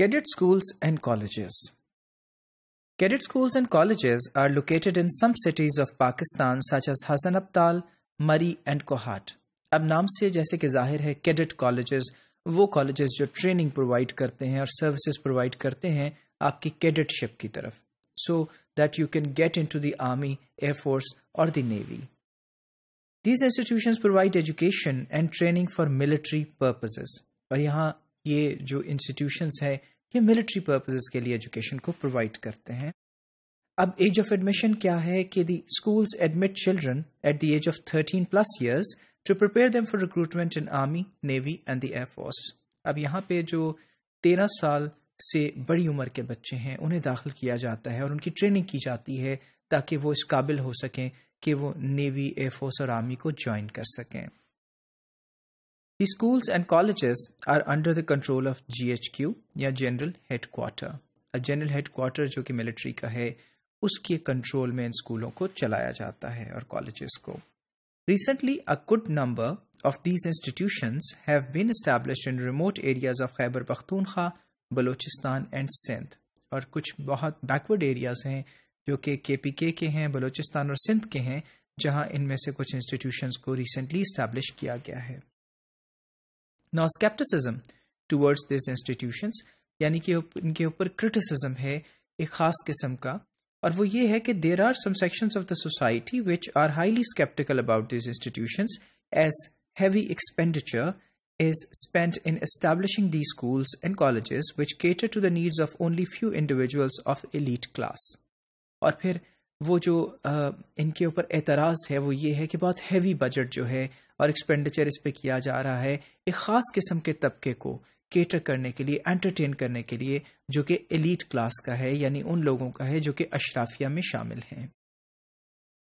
Cadet Schools and Colleges Cadet schools and colleges are located in some cities of Pakistan such as Hassan Abtal, Murray and Kohat. Ab naam se jaise ki zahir hai cadet colleges wo colleges jo training provide karte hain aur services provide karte hain aapki cadetship ki taraf so that you can get into the army air force or the navy. These institutions provide education and training for military purposes aur yahan ये जो institutions हैं ये military purposes के लिए education को provide करते हैं अब एज ऑफ एडमिशन क्या है कि the schools admit children at the age of thirteen plus years to prepare them for recruitment in army navy and the air force अब यहाँ पे जो तेरह साल से बड़ी उम्र के बच्चे हैं उन्हें दाखिल किया जाता है और उनकी ट्रेनिंग की जाती है ताकि वो इस काबिल हो सकें कि वो नेवी एयरफोर्स और आर्मी को ज्वाइन कर सकें The schools and colleges are under the control of GHQ या जनरल हेडक्वार्टर अब जनरल हेडक्वार्टर जो कि मिलिट्री का है उसके कंट्रोल में इन स्कूलों को चलाया जाता है और कॉलेजेस को recently a good number of these institutions have been establish in remote areas of Khyber Pakhtunkhwa Balochistan and Sindh और कुछ बहुत बैकवर्ड एरियाज हैं जो कि के पी के के हैं बलूचिस्तान और सिंध के हैं जहां इनमें से कुछ इंस्टीट्यूशंस को रिसेंटली इस्टेब्लिश किया गया है नॉ स्केप्टिसिज्म टूवर्ड्स दिस इंस्टीट्यूशन यानी कि इनके ऊपर क्रिटिसिज्म है एक खास किस्म का और वो ये है कि there are some sections of the society which are highly sceptical about this institutions as heavy expenditure is spent in establishing the schools and colleges which cater to the needs of only few individuals of elite class और फिर वो जो आ, इनके ऊपर एतराज़ है वो ये है कि बहुत हैवी बजट जो है और एक्सपेंडिचर इस पर किया जा रहा है एक ख़ास किस्म के तबके को केटर करने के लिए एंटरटेन करने के लिए जो कि एलिट क्लास का है यानी उन लोगों का है जो कि अशराफिया में शामिल हैं